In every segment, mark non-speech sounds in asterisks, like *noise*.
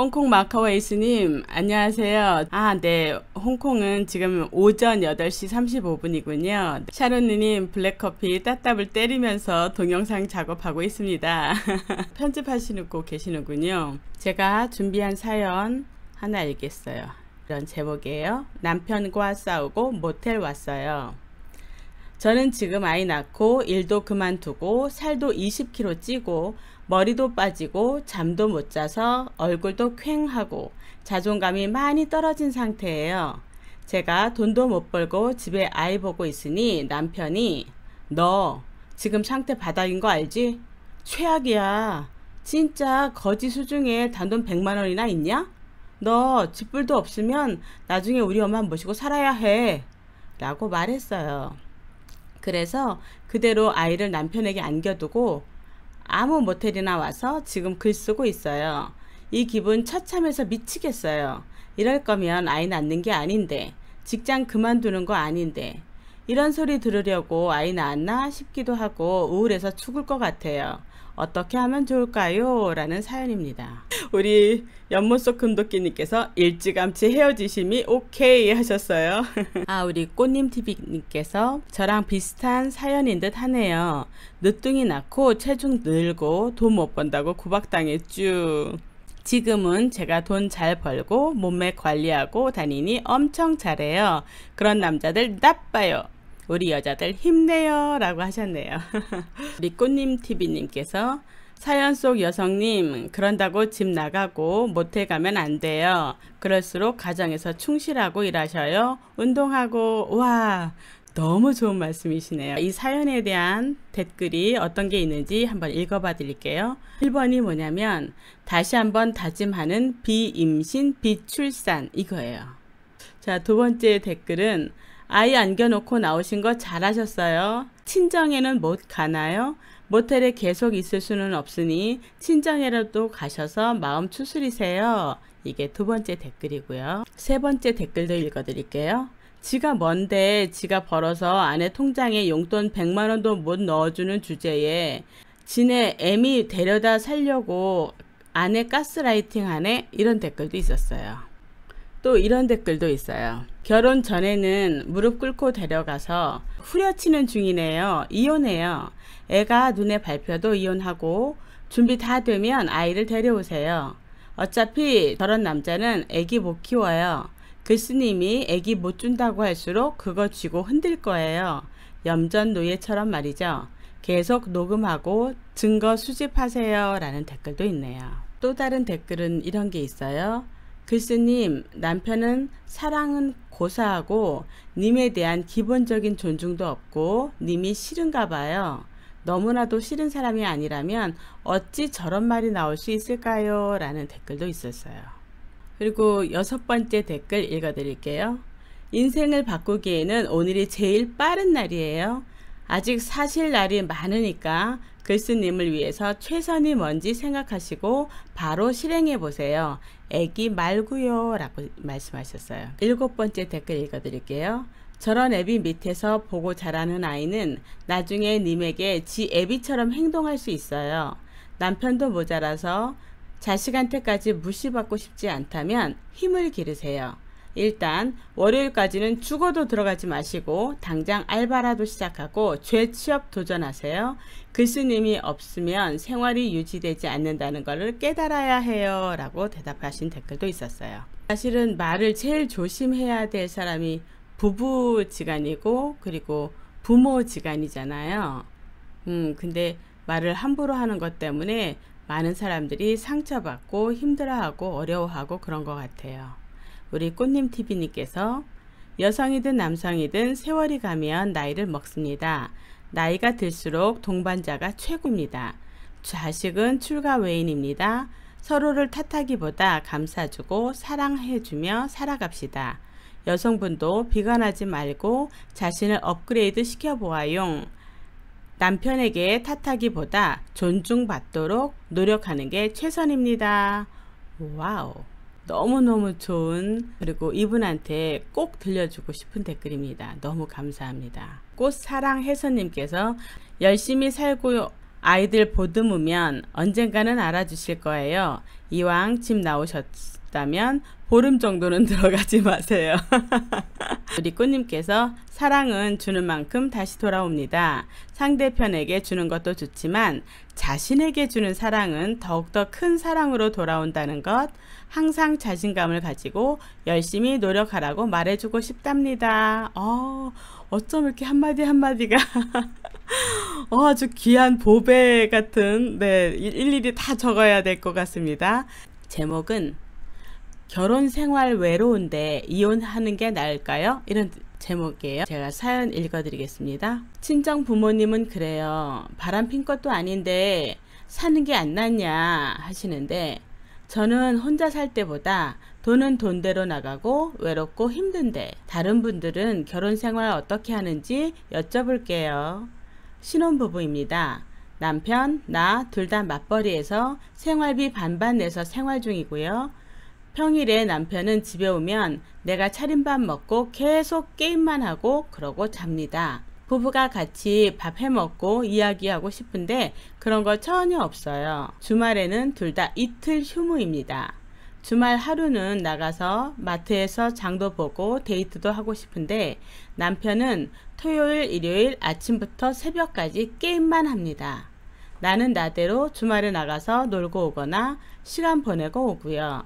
홍콩 마카오 에이스님 안녕하세요 아 네 홍콩은 지금 오전 8시 35분이군요 샤론님 블랙커피 따따블 때리면서 동영상 작업하고 있습니다 *laughs* 편집하시고 계시는군요 제가 준비한 사연 하나 읽겠어요 이런 제목이에요 남편과 싸우고 모텔 왔어요 저는 지금 아이 낳고 일도 그만두고 살도 20kg 찌고 머리도 빠지고 잠도 못 자서 얼굴도 퀭하고 자존감이 많이 떨어진 상태예요. 제가 돈도 못 벌고 집에 아이 보고 있으니 남편이 너 지금 상태 바닥인 거 알지? 최악이야. 진짜 거지 수중에 단돈 100만 원이나 있냐? 너 집불도 없으면 나중에 우리 엄마 모시고 살아야 해. 라고 말했어요. 그래서 그대로 아이를 남편에게 안겨두고 아무 모텔이나 와서 지금 글 쓰고 있어요. 이 기분 처참해서 미치겠어요. 이럴 거면 아이 낳는 게 아닌데 직장 그만두는 거 아닌데 이런 소리 들으려고 아이 낳았나 싶기도 하고 우울해서 죽을 것 같아요. 어떻게 하면 좋을까요? 라는 사연입니다. 우리 연못속 금도끼님께서 일찌감치 헤어지심이 오케이 하셨어요. *laughs* 아 우리 꽃님TV님께서 저랑 비슷한 사연인 듯 하네요. 늦둥이 낳고 체중 늘고 돈 못 번다고 구박당했쥬. 지금은 제가 돈 잘 벌고 몸매 관리하고 다니니 엄청 잘해요. 그런 남자들 나빠요. 우리 여자들 힘내요 라고 하셨네요. *laughs* 우리꽃님 TV님께서 사연 속 여성님 그런다고 집 나가고 모텔 가면 안 돼요. 그럴수록 가정에서 충실하고 일하셔요. 운동하고 와 너무 좋은 말씀이시네요. 이 사연에 대한 댓글이 어떤 게 있는지 한번 읽어봐 드릴게요. 1번이 뭐냐면 다시 한번 다짐하는 비임신 비출산 이거예요. 자 두 번째 댓글은 아이 안겨놓고 나오신 거 잘하셨어요. 친정에는 못 가나요? 모텔에 계속 있을 수는 없으니 친정에라도 가셔서 마음 추스리세요. 이게 두 번째 댓글이고요. 세 번째 댓글도 읽어드릴게요. 지가 뭔데 지가 벌어서 아내 통장에 용돈 100만원도 못 넣어주는 주제에 지네 애미 데려다 살려고 아내 가스라이팅 하네 이런 댓글도 있었어요. 또 이런 댓글도 있어요. 결혼 전에는 무릎 꿇고 데려가서 후려치는 중이네요. 이혼해요. 애가 눈에 밟혀도 이혼하고 준비 다 되면 아이를 데려오세요. 어차피 저런 남자는 애기 못 키워요. 글스님이 애기 못 준다고 할수록 그거 쥐고 흔들 거예요. 염전 노예처럼 말이죠. 계속 녹음하고 증거 수집하세요 라는 댓글도 있네요. 또 다른 댓글은 이런 게 있어요. 글스님, 남편은 사랑은 고사하고 님에 대한 기본적인 존중도 없고 님이 싫은가 봐요. 너무나도 싫은 사람이 아니라면 어찌 저런 말이 나올 수 있을까요? 라는 댓글도 있었어요. 그리고 여섯 번째 댓글 읽어드릴게요. 인생을 바꾸기에는 오늘이 제일 빠른 날이에요. 아직 사실 날이 많으니까 글쓰님을 위해서 최선이 뭔지 생각하시고 바로 실행해 보세요. 애기 말고요 라고 말씀하셨어요. 일곱 번째 댓글 읽어드릴게요. 저런 애비 밑에서 보고 자라는 아이는 나중에 님에게 지 애비처럼 행동할 수 있어요. 남편도 모자라서 자식한테까지 무시받고 싶지 않다면 힘을 기르세요. 일단 월요일까지는 죽어도 들어가지 마시고 당장 알바라도 시작하고 재취업 도전하세요. 글쓰님이 없으면 생활이 유지되지 않는다는 것을 깨달아야 해요. 라고 대답하신 댓글도 있었어요. 사실은 말을 제일 조심해야 될 사람이 부부지간이고 그리고 부모지간이잖아요. 음 근데 말을 함부로 하는 것 때문에 많은 사람들이 상처받고 힘들어하고 어려워하고 그런 것 같아요. 우리 꽃님 TV님께서 여성이든 남성이든 세월이 가면 나이를 먹습니다. 나이가 들수록 동반자가 최고입니다. 자식은 출가 외인입니다. 서로를 탓하기보다 감싸주고 사랑해주며 살아갑시다. 여성분도 비관하지 말고 자신을 업그레이드 시켜보아용. 남편에게 탓하기보다 존중받도록 노력하는 게 최선입니다. 와우. 너무너무 좋은 그리고 이분한테 꼭 들려주고 싶은 댓글입니다. 너무 감사합니다. 꽃사랑해서님께서 열심히 살고 아이들 보듬으면 언젠가는 알아주실 거예요. 이왕 집 나오셨 싶다면 보름 정도는 *laughs* 들어가지 마세요. 우리 *laughs* 꽃님께서 사랑은 주는 만큼 다시 돌아옵니다. 상대편에게 주는 것도 좋지만 자신에게 주는 사랑은 더욱더 큰 사랑으로 돌아온다는 것 항상 자신감을 가지고 열심히 노력하라고 말해주고 싶답니다. 어, 어쩜 이렇게 한마디 한마디가 *laughs* 어, 아주 귀한 보배 같은 네 일일이 다 적어야 될 것 같습니다. 제목은 결혼 생활 외로운데 이혼하는 게 나을까요? 이런 제목이에요. 제가 사연 읽어드리겠습니다. 친정 부모님은 그래요. 바람 핀 것도 아닌데 사는 게 안 낫냐 하시는데 저는 혼자 살 때보다 돈은 돈대로 나가고 외롭고 힘든데 다른 분들은 결혼 생활 어떻게 하는지 여쭤볼게요. 신혼부부입니다. 남편, 나 둘 다 맞벌이에서 생활비 반반 내서 생활 중이고요. 평일에 남편은 집에 오면 내가 차린 밥 먹고 계속 게임만 하고 그러고 잡니다. 부부가 같이 밥 해먹고 이야기하고 싶은데 그런 거 전혀 없어요. 주말에는 둘 다 이틀 휴무입니다. 주말 하루는 나가서 마트에서 장도 보고 데이트도 하고 싶은데 남편은 토요일, 일요일 아침부터 새벽까지 게임만 합니다. 나는 나대로 주말에 나가서 놀고 오거나 시간 보내고 오고요.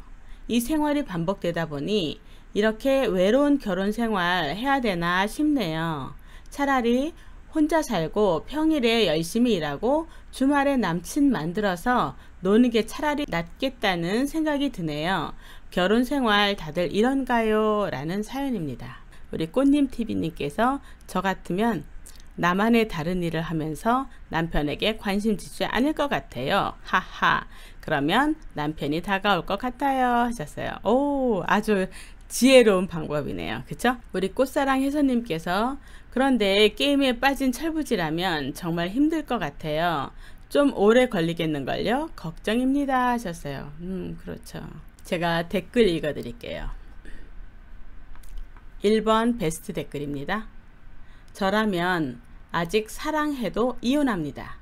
이 생활이 반복되다 보니 이렇게 외로운 결혼 생활 해야 되나 싶네요. 차라리 혼자 살고 평일에 열심히 일하고 주말에 남친 만들어서 노는 게 차라리 낫겠다는 생각이 드네요. 결혼 생활 다들 이런가요? 라는 사연입니다. 우리 꽃님TV님께서 저 같으면 나만의 다른 일을 하면서 남편에게 관심 지지 않을 것 같아요. 하하. 그러면 남편이 다가올 것 같아요 하셨어요. 오 아주 지혜로운 방법이네요. 그쵸? 우리 꽃사랑 해서님께서 그런데 게임에 빠진 철부지라면 정말 힘들 것 같아요. 좀 오래 걸리겠는걸요? 걱정입니다 하셨어요. 음 그렇죠. 제가 댓글 읽어 드릴게요. 1번 베스트 댓글입니다. 저라면 아직 사랑해도 이혼합니다.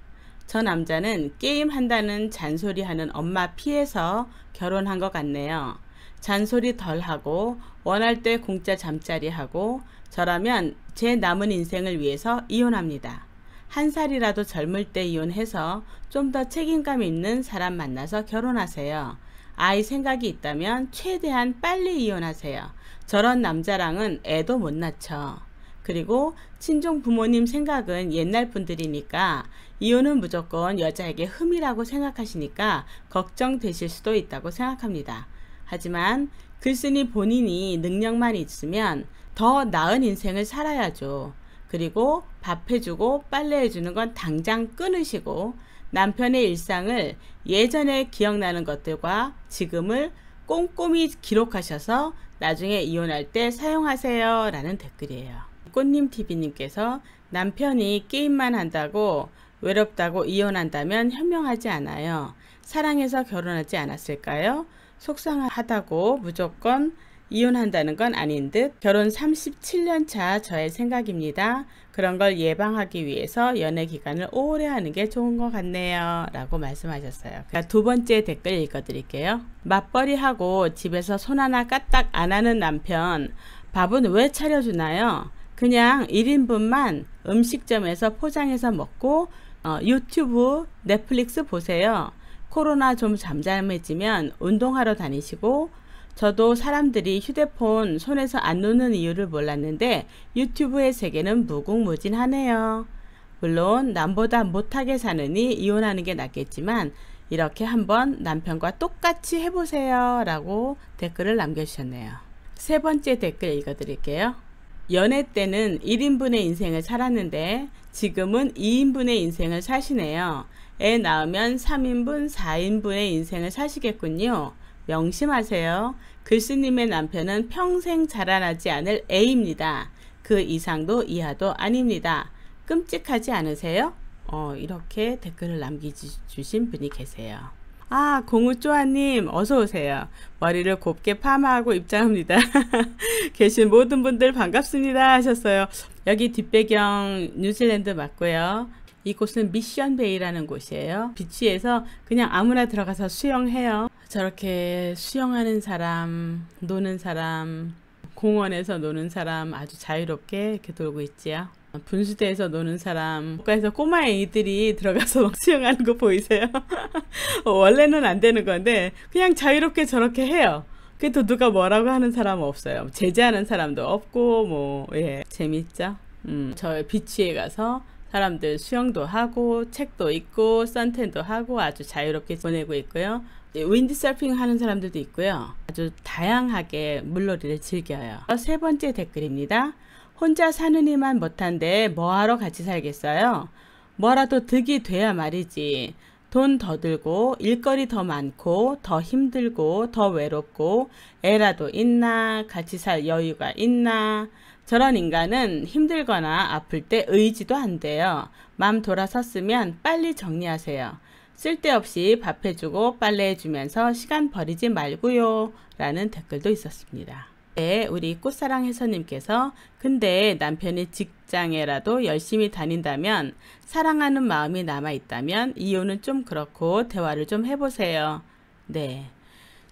저 남자는 게임한다는 잔소리하는 엄마 피해서 결혼한 것 같네요. 잔소리 덜하고 원할 때 공짜 잠자리하고 저라면 제 남은 인생을 위해서 이혼합니다. 한 살이라도 젊을 때 이혼해서 좀 더 책임감 있는 사람 만나서 결혼하세요. 아이 생각이 있다면 최대한 빨리 이혼하세요. 저런 남자랑은 애도 못 낳죠. 그리고 친정 부모님 생각은 옛날 분들이니까 이유는 무조건 여자에게 흠이라고 생각하시니까 걱정되실 수도 있다고 생각합니다. 하지만 글쓴이 본인이 능력만 있으면 더 나은 인생을 살아야죠. 그리고 밥해주고 빨래해주는 건 당장 끊으시고 남편의 일상을 예전에 기억나는 것들과 지금을 꼼꼼히 기록하셔서 나중에 이혼할 때 사용하세요 라는 댓글이에요. 꽃님TV님께서 남편이 게임만 한다고 외롭다고 이혼한다면 현명하지 않아요. 사랑해서 결혼하지 않았을까요? 속상하다고 무조건 이혼한다는 건 아닌 듯 결혼 37년 차 저의 생각입니다. 그런 걸 예방하기 위해서 연애 기간을 오래 하는 게 좋은 것 같네요. 라고 말씀하셨어요. 두 번째 댓글 읽어드릴게요. 맞벌이하고 집에서 손 하나 까딱 안 하는 남편 밥은 왜 차려주나요? 그냥 1인분만 음식점에서 포장해서 먹고 어, 유튜브, 넷플릭스 보세요. 코로나 좀 잠잠해지면 운동하러 다니시고 저도 사람들이 휴대폰 손에서 안 놓는 이유를 몰랐는데 유튜브의 세계는 무궁무진하네요. 물론 남보다 못하게 사느니 이혼하는 게 낫겠지만 이렇게 한번 남편과 똑같이 해보세요 라고 댓글을 남겨주셨네요. 세 번째 댓글 읽어드릴게요. 연애 때는 1인분의 인생을 살았는데 지금은 2인분의 인생을 사시네요. 애 낳으면 3인분, 4인분의 인생을 사시겠군요. 명심하세요. 글씨님의 남편은 평생 자라나지 않을 애입니다그 이상도 이하도 아닙니다. 끔찍하지 않으세요? 어, 이렇게 댓글을 남겨주신 분이 계세요. 아, 공우쪼아님, 어서오세요. 머리를 곱게 파마하고 입장합니다. *laughs* 계신 모든 분들 반갑습니다. 하셨어요. 여기 뒷배경 뉴질랜드 맞고요. 이곳은 미션 베이라는 곳이에요. 비치에서 그냥 아무나 들어가서 수영해요. 저렇게 수영하는 사람, 노는 사람, 공원에서 노는 사람 아주 자유롭게 이렇게 돌고 있지요. 분수대에서 노는 사람 국가에서 꼬마 애들이 들어가서 막 *laughs* 수영하는 거 보이세요? *laughs* 원래는 안 되는 건데 그냥 자유롭게 저렇게 해요 그래도 누가 뭐라고 하는 사람 은 없어요 제재하는 사람도 없고 뭐예 재밌죠? 음, 저 비치에 가서 사람들 수영도 하고 책도 있고 선텐도 하고 아주 자유롭게 보내고 있고요. 윈드서핑 하는 사람들도 있고요. 아주 다양하게 물놀이를 즐겨요. 세 번째 댓글입니다. 혼자 사는 이만 못한데 뭐하러 같이 살겠어요? 뭐라도 득이 돼야 말이지. 돈 더 들고 일거리 더 많고 더 힘들고 더 외롭고 애라도 있나 같이 살 여유가 있나 저런 인간은 힘들거나 아플 때 의지도 안 돼요. 맘 돌아섰으면 빨리 정리하세요. 쓸데없이 밥해주고 빨래해주면서 시간 버리지 말고요 라는 댓글도 있었습니다. 네, 우리 꽃사랑 해서님께서 근데 남편이 직장에라도 열심히 다닌다면 사랑하는 마음이 남아있다면 이혼은 좀 그렇고 대화를 좀 해보세요. 네.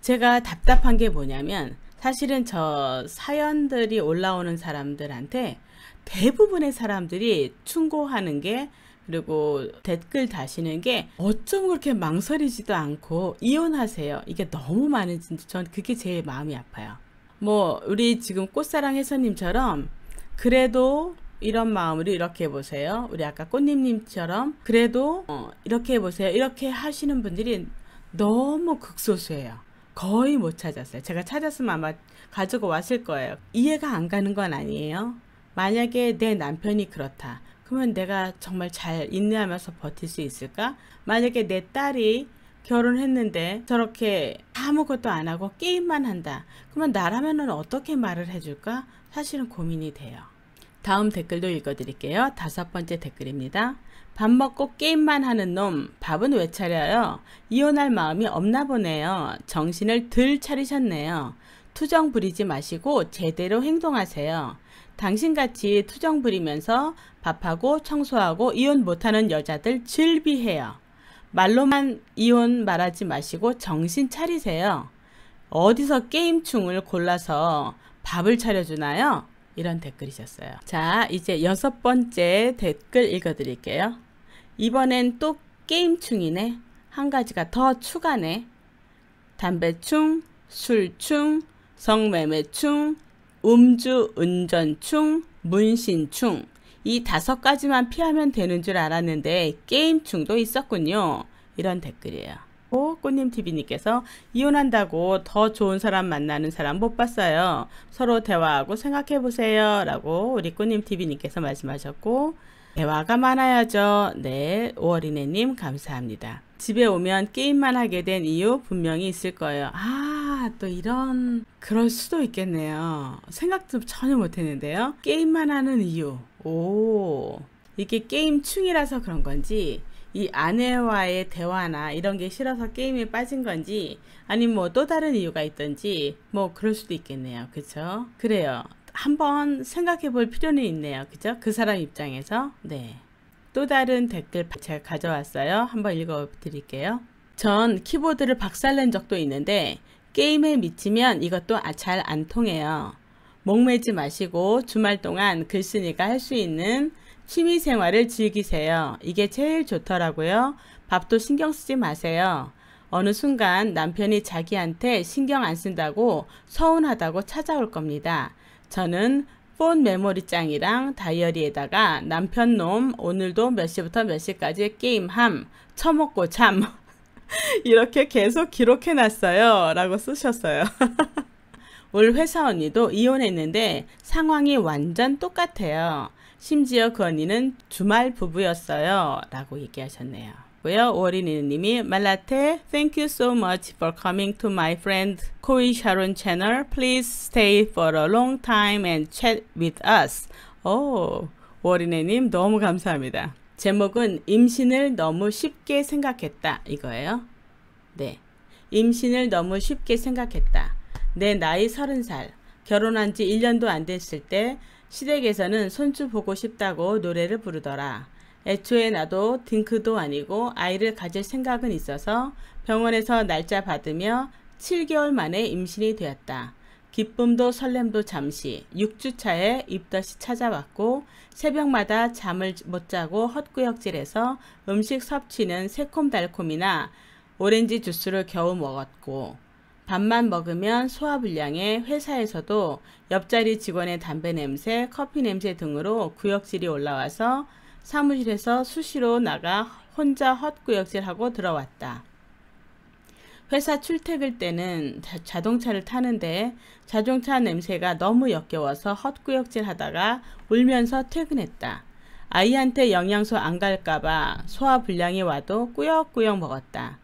제가 답답한 게 뭐냐면 사실은 저 사연들이 올라오는 사람들한테 대부분의 사람들이 충고하는 게 그리고 댓글 다시는 게 어쩜 그렇게 망설이지도 않고 이혼하세요. 이게 너무 많은지 전 그게 제일 마음이 아파요. 뭐 우리 지금 꽃사랑 해서님처럼 그래도 이런 마음으로 이렇게 해보세요. 우리 아까 꽃님님처럼 그래도 어, 이렇게 해보세요. 이렇게 하시는 분들이 너무 극소수예요. 거의 못 찾았어요. 제가 찾았으면 아마 가지고 왔을 거예요. 이해가 안 가는 건 아니에요. 만약에 내 남편이 그렇다. 그러면 내가 정말 잘 인내하면서 버틸 수 있을까? 만약에 내 딸이 결혼했는데 저렇게 아무것도 안 하고 게임만 한다. 그러면 나라면은 어떻게 말을 해줄까? 사실은 고민이 돼요. 다음 댓글도 읽어드릴게요. 다섯 번째 댓글입니다. 밥 먹고 게임만 하는 놈, 밥은 왜 차려요? 이혼할 마음이 없나 보네요. 정신을 덜 차리셨네요. 투정 부리지 마시고 제대로 행동하세요. 당신같이 투정 부리면서 밥하고 청소하고 이혼 못하는 여자들 즐비해요. 말로만 이혼 말하지 마시고 정신 차리세요. 어디서 게임충을 골라서 밥을 차려주나요? 이런 댓글이셨어요. 자, 이제 여섯 번째 댓글 읽어드릴게요. 이번엔 또 게임충이네. 한 가지가 더 추가네. 담배충, 술충, 성매매충, 음주 운전충, 문신충. 이 다섯 가지만 피하면 되는 줄 알았는데 게임 중도 있었군요. 이런 댓글이에요. 오, 꽃님TV님께서 이혼한다고 더 좋은 사람 만나는 사람 못 봤어요. 서로 대화하고 생각해보세요. 라고 우리 꽃님TV님께서 말씀하셨고 대화가 많아야죠. 네, 5월이네님 감사합니다. 집에 오면 게임만 하게 된 이유 분명히 있을 거예요. 아, 또 이런, 그럴 수도 있겠네요. 생각도 전혀 못 했는데요. 게임만 하는 이유. 오, 이게 게임충이라서 그런 건지, 이 아내와의 대화나 이런 게 싫어서 게임에 빠진 건지, 아니면 뭐 또 다른 이유가 있던지, 뭐 그럴 수도 있겠네요. 그쵸? 그래요. 한번 생각해 볼 필요는 있네요. 그죠? 그 사람 입장에서. 네. 또 다른 댓글 제가 가져왔어요. 한번 읽어 드릴게요. 전 키보드를 박살낸 적도 있는데, 게임에 미치면 이것도 아, 잘 안 통해요. 목매지 마시고 주말 동안 글쓴이가 할 수 있는 취미 생활을 즐기세요. 이게 제일 좋더라고요. 밥도 신경 쓰지 마세요. 어느 순간 남편이 자기한테 신경 안 쓴다고 서운하다고 찾아올 겁니다. 저는 폰 메모리장이랑 다이어리에다가 남편 놈 오늘도 몇 시부터 몇 시까지 게임함 처먹고 잠 *laughs* 이렇게 계속 기록해 놨어요 라고 쓰셨어요. *laughs* 올 회사 언니도 이혼했는데 상황이 완전 똑같아요. 심지어 그 언니는 주말 부부였어요. 라고 얘기하셨네요. 고요 오리니님이 말라테 Thank you so much for coming to my friend Koi Sharon channel. Please stay for a long time and chat with us. 오, 오리네님 너무 감사합니다. 제목은 임신을 너무 쉽게 생각했다 이거예요. 네. 임신을 너무 쉽게 생각했다. 내 나이 서른 살 결혼한 지 1년도 안 됐을 때 시댁에서는 손주 보고 싶다고 노래를 부르더라. 애초에 나도 딩크도 아니고 아이를 가질 생각은 있어서 병원에서 날짜 받으며 7개월 만에 임신이 되었다. 기쁨도 설렘도 잠시 6주차에 입덧이 찾아왔고 새벽마다 잠을 못 자고 헛구역질해서 음식 섭취는 새콤달콤이나 오렌지 주스를 겨우 먹었고 밥만 먹으면 소화불량에 회사에서도 옆자리 직원의 담배 냄새, 커피 냄새 등으로 구역질이 올라와서 사무실에서 수시로 나가 혼자 헛구역질하고 들어왔다. 회사 출퇴근 때는 자, 동차를 타는데 자동차 냄새가 너무 역겨워서 헛구역질 하다가 울면서 퇴근했다. 아이한테 영양소 안 갈까봐 소화불량이 와도 꾸역꾸역 먹었다.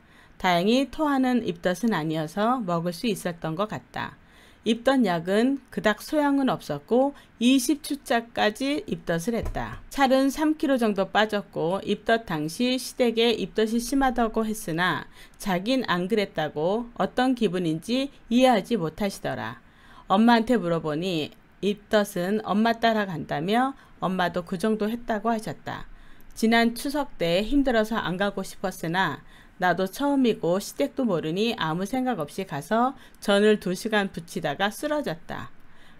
다행히 토하는 입덧은 아니어서 먹을 수 있었던 것 같다. 입던 약은 그닥 소용은 없었고 20주차까지 입덧을 했다. 살은 3kg 정도 빠졌고 입덧 당시 시댁에 입덧이 심하다고 했으나 자긴 안 그랬다고 어떤 기분인지 이해하지 못하시더라. 엄마한테 물어보니 입덧은 엄마 따라간다며 엄마도 그 정도 했다고 하셨다. 지난 추석 때 힘들어서 안 가고 싶었으나 나도 처음이고 시댁도 모르니 아무 생각 없이 가서 전을 두시간 붙이다가 쓰러졌다.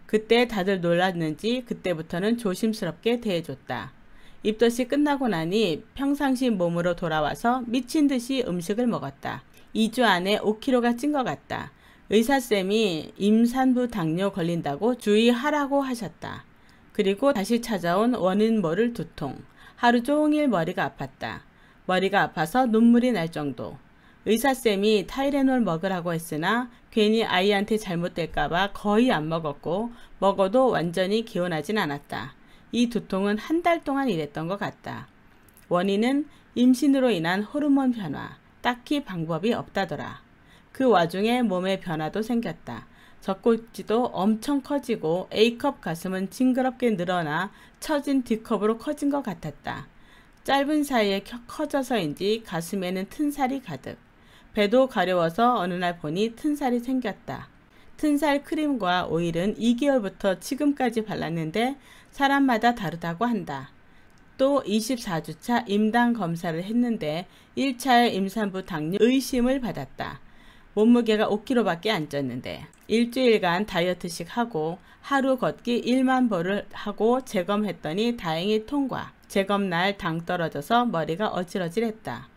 그때 다들 놀랐는지 그때부터는 조심스럽게 대해줬다. 입덧이 끝나고 나니 평상시 몸으로 돌아와서 미친 듯이 음식을 먹었다. 2주 안에 5kg가 찐 것 같다. 의사쌤이 임산부 당뇨 걸린다고 주의하라고 하셨다. 그리고 다시 찾아온 원인 모를 두통. 하루 종일 머리가 아팠다. 머리가 아파서 눈물이 날 정도. 의사쌤이 타이레놀 먹으라고 했으나 괜히 아이한테 잘못될까봐 거의 안 먹었고 먹어도 완전히 개운하진 않았다. 이 두통은 한 달 동안 이랬던 것 같다. 원인은 임신으로 인한 호르몬 변화, 딱히 방법이 없다더라. 그 와중에 몸의 변화도 생겼다. 젖꼭지도 엄청 커지고 A컵 가슴은 징그럽게 늘어나 처진 D컵으로 커진 것 같았다. 짧은 사이에 커져서인지 가슴에는 튼 살이 가득. 배도 가려워서 어느 날 보니 튼 살이 생겼다. 튼살 크림과 오일은 2개월부터 지금까지 발랐는데 사람마다 다르다고 한다. 또 24주차 임당 검사를 했는데 1차에 임산부 당뇨 의심을 받았다. 몸무게가 5kg밖에 안 쪘는데 일주일간 다이어트식 하고 하루 걷기 1만 보를 하고 재검했더니 다행히 통과. 제검날 당 떨어져서 머리가 어질어질했다.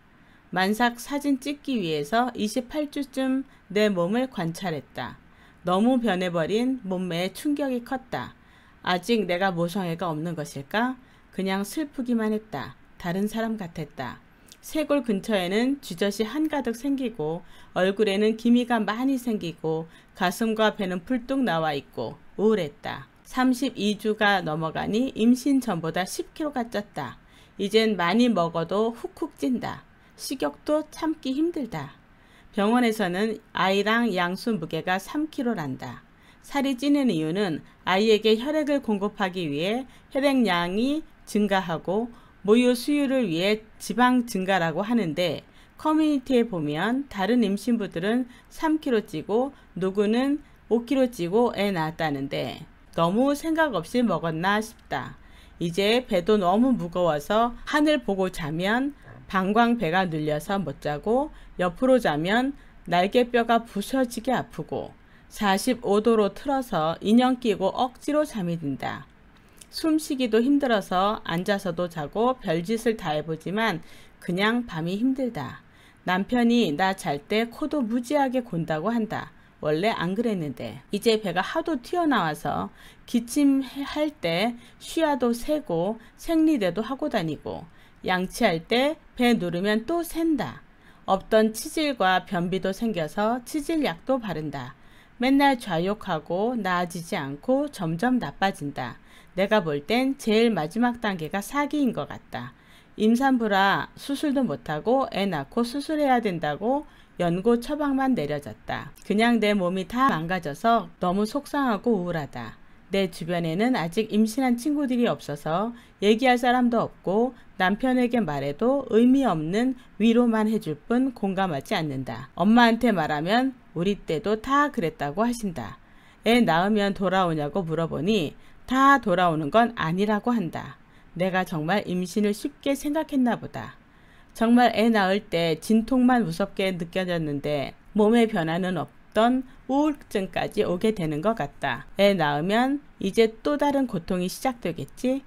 만삭 사진 찍기 위해서 28주쯤 내 몸을 관찰했다. 너무 변해버린 몸매에 충격이 컸다. 아직 내가 모성애가 없는 것일까? 그냥 슬프기만 했다. 다른 사람 같았다. 쇄골 근처에는 쥐젖이 한가득 생기고 얼굴에는 기미가 많이 생기고 가슴과 배는 풀뚝 나와 있고 우울했다. 32주가 넘어가니 임신 전보다 10kg가 쪘다. 이젠 많이 먹어도 훅훅 찐다. 식욕도 참기 힘들다. 병원에서는 아이랑 양수 무게가 3kg란다. 살이 찌는 이유는 아이에게 혈액을 공급하기 위해 혈액량이 증가하고 모유 수유를 위해 지방 증가라고 하는데 커뮤니티에 보면 다른 임신부들은 3kg 찌고 누구는 5kg 찌고 애 낳았다는데 너무 생각 없이 먹었나 싶다. 이제 배도 너무 무거워서 하늘 보고 자면 방광배가 눌려서 못 자고 옆으로 자면 날개뼈가 부서지게 아프고 45도로 틀어서 인형 끼고 억지로 잠이 든다. 숨쉬기도 힘들어서 앉아서도 자고 별짓을 다 해보지만 그냥 밤이 힘들다. 남편이 나 잘 때 코도 무지하게 곤다고 한다. 원래 안 그랬는데 이제 배가 하도 튀어나와서 기침할 때쉬어도 새고 생리대도 하고 다니고 양치할 때 배 누르면 또 샌다. 없던 치질과 변비도 생겨서 치질약도 바른다. 맨날 좌욕하고 나아지지 않고 점점 나빠진다. 내가 볼 땐 제일 마지막 단계가 사기인 것 같다. 임산부라 수술도 못하고 애 낳고 수술해야 된다고 연고 처방만 내려졌다. 그냥 내 몸이 다 망가져서 너무 속상하고 우울하다. 내 주변에는 아직 임신한 친구들이 없어서 얘기할 사람도 없고 남편에게 말해도 의미 없는 위로만 해줄 뿐 공감하지 않는다. 엄마한테 말하면 우리 때도 다 그랬다고 하신다. 애 낳으면 돌아오냐고 물어보니 다 돌아오는 건 아니라고 한다. 내가 정말 임신을 쉽게 생각했나 보다. 정말 애 낳을 때 진통만 무섭게 느껴졌는데 몸의 변화는 없던 우울증까지 오게 되는 것 같다. 애 낳으면 이제 또 다른 고통이 시작되겠지?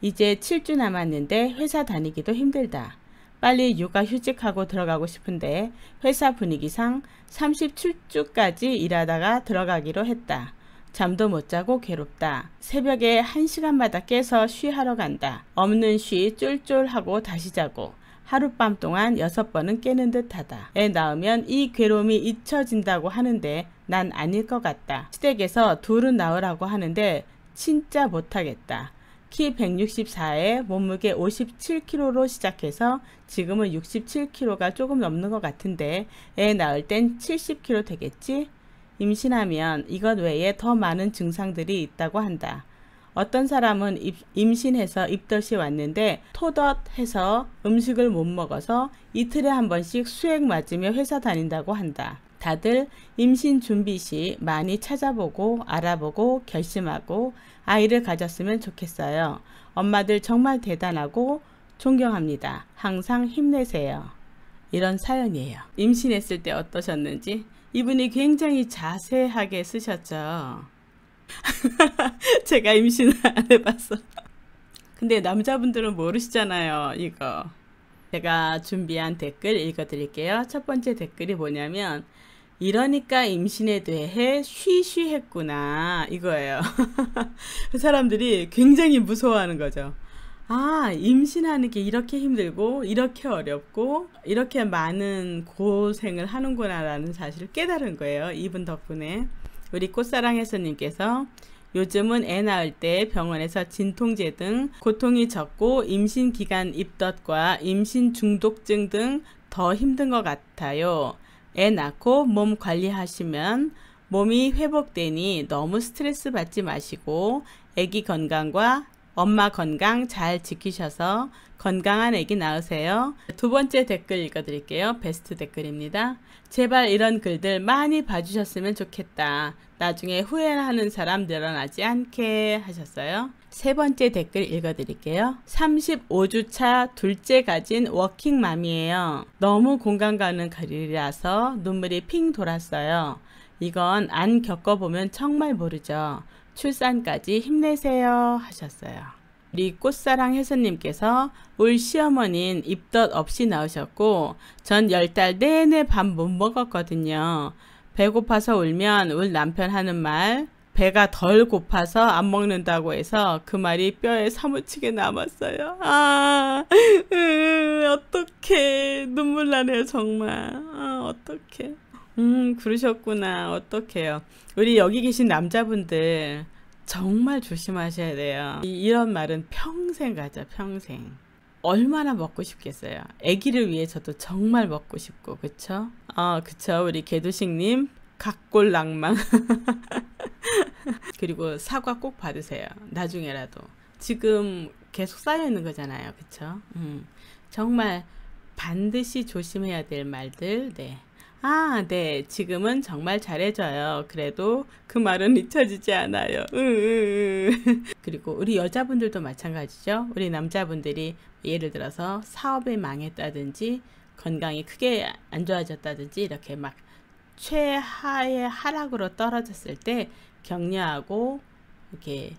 이제 7주 남았는데 회사 다니기도 힘들다. 빨리 육아 휴직하고 들어가고 싶은데 회사 분위기상 37주까지 일하다가 들어가기로 했다. 잠도 못 자고 괴롭다. 새벽에 1시간마다 깨서 쉬하러 간다. 없는 쉬 쫄쫄하고 다시 자고 하룻밤 동안 여섯 번은 깨는 듯하다. 에 낳으면 이 괴로움이 잊혀진다고 하는데 난 아닐 것 같다. 시댁에서 둘은 낳으라고 하는데 진짜 못하겠다. 키 164에 몸무게 57kg로 시작해서 지금은 67kg가 조금 넘는 것 같은데 애 낳을 땐 70kg 되겠지? 임신하면 이것 외에 더 많은 증상들이 있다고 한다. 어떤 사람은 입, 임신해서 입덧이 왔는데 토덧해서 음식을 못 먹어서 이틀에 한 번씩 수액 맞으며 회사 다닌다고 한다. 다들 임신 준비 시 많이 찾아보고 알아보고 결심하고 아이를 가졌으면 좋겠어요. 엄마들 정말 대단하고 존경합니다. 항상 힘내세요. 이런 사연이에요. 임신했을 때 어떠셨는지 이분이 굉장히 자세하게 쓰셨죠. *laughs* 제가 임신을 안 해봤어. 근데 남자분들은 모르시잖아요, 이거. 제가 준비한 댓글 읽어드릴게요. 첫 번째 댓글이 뭐냐면, 이러니까 임신에 대해 쉬쉬 했구나. 이거예요. *laughs* 그 사람들이 굉장히 무서워하는 거죠. 아, 임신하는 게 이렇게 힘들고, 이렇게 어렵고, 이렇게 많은 고생을 하는구나라는 사실을 깨달은 거예요. 이분 덕분에. 우리 꽃사랑해수님께서 요즘은 애 낳을 때 병원에서 진통제 등 고통이 적고 임신 기간 입덧과 임신 중독증 등 더 힘든 것 같아요. 애 낳고 몸 관리하시면 몸이 회복되니 너무 스트레스 받지 마시고 애기 건강과 엄마 건강 잘 지키셔서 건강한 아기 낳으세요. 두 번째 댓글 읽어드릴게요. 베스트 댓글입니다. 제발 이런 글들 많이 봐주셨으면 좋겠다. 나중에 후회하는 사람 늘어나지 않게 하셨어요. 세 번째 댓글 읽어드릴게요. 35주차 둘째 가진 워킹맘이에요. 너무 공감 가는 글이라서 눈물이 핑 돌았어요. 이건 안 겪어보면 정말 모르죠. 출산까지 힘내세요 하셨어요. 우리 꽃사랑 혜선님께서 울 시어머니는 입덧 없이 나오셨고 전 열 달 내내 밥 못 먹었거든요. 배고파서 울면 울 남편 하는 말 배가 덜 고파서 안 먹는다고 해서 그 말이 뼈에 사무치게 남았어요. 아, 으, 어떡해. 눈물 나네요, 정말. 아, 어떡해. 음, 그러셨구나. 어떡해요. 우리 여기 계신 남자분들 정말 조심하셔야 돼요. 이런 말은 평생 가죠, 평생. 얼마나 먹고 싶겠어요. 아기를 위해 저도 정말 먹고 싶고, 그쵸? 어, 그쵸. 우리 개도식님, 각골 낭망. *laughs* 그리고 사과 꼭 받으세요. 나중에라도. 지금 계속 쌓여있는 거잖아요. 그쵸? 음. 정말 반드시 조심해야 될 말들, 네. 아, 네. 지금은 정말 잘해줘요. 그래도 그 말은 잊혀지지 않아요. *laughs* 그리고 우리 여자분들도 마찬가지죠. 우리 남자분들이 예를 들어서 사업에 망했다든지 건강이 크게 안 좋아졌다든지 이렇게 막 최하의 하락으로 떨어졌을 때 격려하고 이렇게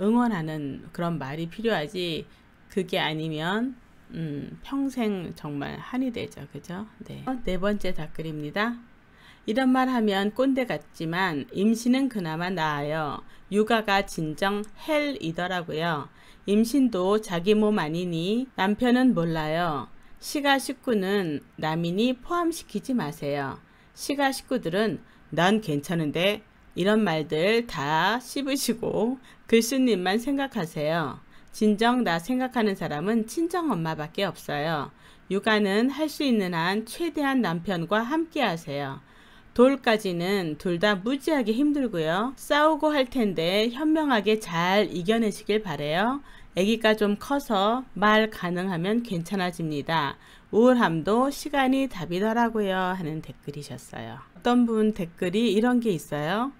응원하는 그런 말이 필요하지 그게 아니면 음, 평생 정말 한이 되죠. 그죠? 네. 네 번째 댓글입니다. 이런 말 하면 꼰대 같지만 임신은 그나마 나아요. 육아가 진정 헬이더라고요. 임신도 자기 몸 아니니 남편은 몰라요. 시가 식구는 남인이 포함시키지 마세요. 시가 식구들은 난 괜찮은데 이런 말들 다 씹으시고 글쓴님만 생각하세요. 진정 나 생각하는 사람은 친정엄마밖에 없어요. 육아는 할 수 있는 한 최대한 남편과 함께 하세요. 돌까지는 둘 다 무지하게 힘들고요. 싸우고 할 텐데 현명하게 잘 이겨내시길 바래요. 아기가 좀 커서 말 가능하면 괜찮아집니다. 우울함도 시간이 답이더라고요 하는 댓글이셨어요. 어떤 분 댓글이 이런 게 있어요.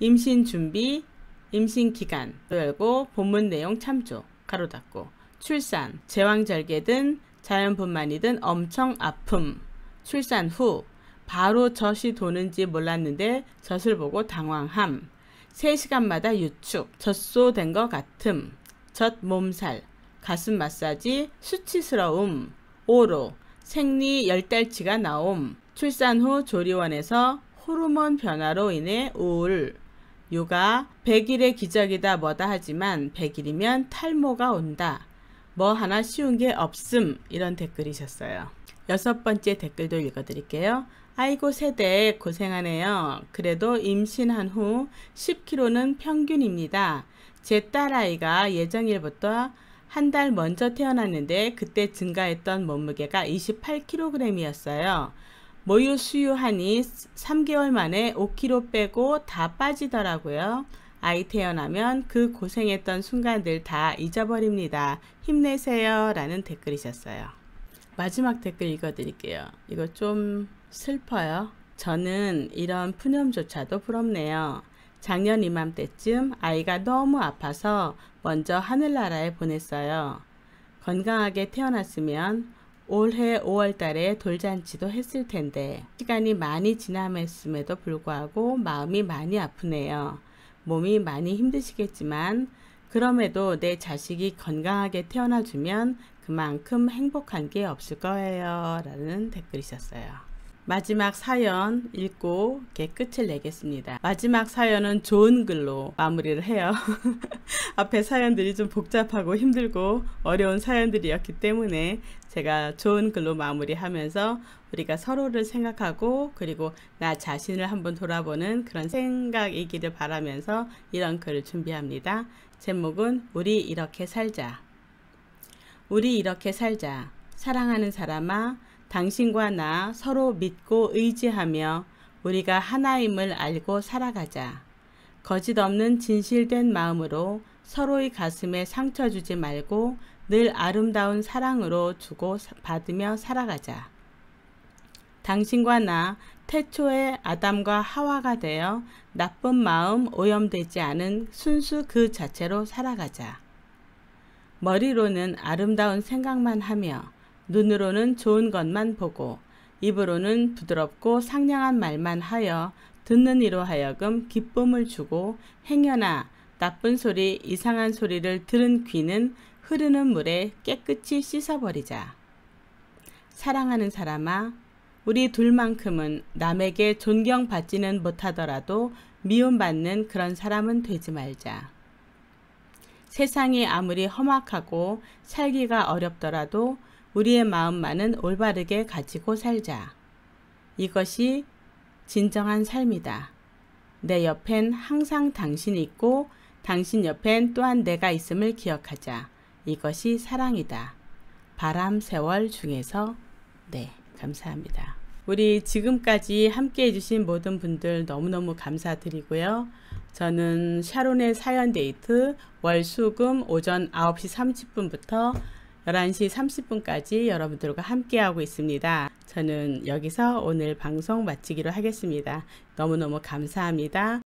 임신 준비, 임신 기간 열고 본문 내용 참조. 가로 닫고 출산, 제왕절개든 자연분만이든 엄청 아픔 출산 후 바로 젖이 도는지 몰랐는데 젖을 보고 당황함 3시간마다 유축, 젖소된 것 같음 젖 몸살, 가슴 마사지, 수치스러움 오로 생리 열달치가 나옴 출산 후 조리원에서 호르몬 변화로 인해 우울 요가 100일의 기적이다 뭐다 하지만 100일이면 탈모가 온다. 뭐 하나 쉬운 게 없음 이런 댓글이셨어요. 여섯 번째 댓글도 읽어드릴게요. 아이고 세대 고생하네요. 그래도 임신한 후 10kg는 평균입니다. 제 딸아이가 예정일부터 한 달 먼저 태어났는데 그때 증가했던 몸무게가 28kg이었어요. 모유 수유하니 3개월 만에 5kg 빼고 다 빠지더라고요. 아이 태어나면 그 고생했던 순간들 다 잊어버립니다. 힘내세요. 라는 댓글이셨어요. 마지막 댓글 읽어드릴게요. 이거 좀 슬퍼요. 저는 이런 푸념조차도 부럽네요. 작년 이맘때쯤 아이가 너무 아파서 먼저 하늘나라에 보냈어요. 건강하게 태어났으면 올해 5월 달에 돌잔치도 했을 텐데 시간이 많이 지남했음에도 불구하고 마음이 많이 아프네요. 몸이 많이 힘드시겠지만 그럼에도 내 자식이 건강하게 태어나주면 그만큼 행복한 게 없을 거예요. 라는 댓글이셨어요. 마지막 사연 읽고 이렇게 끝을 내겠습니다. 마지막 사연은 좋은 글로 마무리를 해요. *laughs* 앞에 사연들이 좀 복잡하고 힘들고 어려운 사연들이었기 때문에 제가 좋은 글로 마무리하면서 우리가 서로를 생각하고 그리고 나 자신을 한번 돌아보는 그런 생각이기를 바라면서 이런 글을 준비합니다. 제목은 우리 이렇게 살자. 우리 이렇게 살자. 사랑하는 사람아, 당신과 나 서로 믿고 의지하며 우리가 하나임을 알고 살아가자. 거짓 없는 진실된 마음으로 서로의 가슴에 상처 주지 말고 늘 아름다운 사랑으로 주고 받으며 살아가자. 당신과 나 태초의 아담과 하와가 되어 나쁜 마음 오염되지 않은 순수 그 자체로 살아가자. 머리로는 아름다운 생각만 하며 눈으로는 좋은 것만 보고 입으로는 부드럽고 상냥한 말만 하여 듣는 이로 하여금 기쁨을 주고 행여나 나쁜 소리 이상한 소리를 들은 귀는 흐르는 물에 깨끗이 씻어버리자. 사랑하는 사람아, 우리 둘만큼은 남에게 존경받지는 못하더라도 미움받는 그런 사람은 되지 말자. 세상이 아무리 험악하고 살기가 어렵더라도 우리의 마음만은 올바르게 가지고 살자. 이것이 진정한 삶이다. 내 옆엔 항상 당신이 있고 당신 옆엔 또한 내가 있음을 기억하자. 이것이 사랑이다. 바람 세월 중에서 네 감사합니다. 우리 지금까지 함께 해주신 모든 분들 너무너무 감사드리고요. 저는 샤론의 사연 데이트 월수금 오전 9시 30분부터 11시 30분까지 여러분들과 함께하고 있습니다. 저는 여기서 오늘 방송 마치기로 하겠습니다. 너무너무 감사합니다.